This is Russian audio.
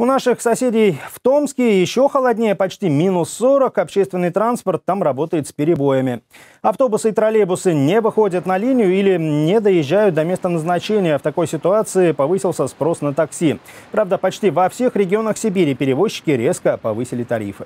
У наших соседей в Томске еще холоднее, почти минус 40. Общественный транспорт там работает с перебоями. Автобусы и троллейбусы не выходят на линию или не доезжают до места назначения. В такой ситуации повысился спрос на такси. Правда, почти во всех регионах Сибири перевозчики резко повысили тарифы.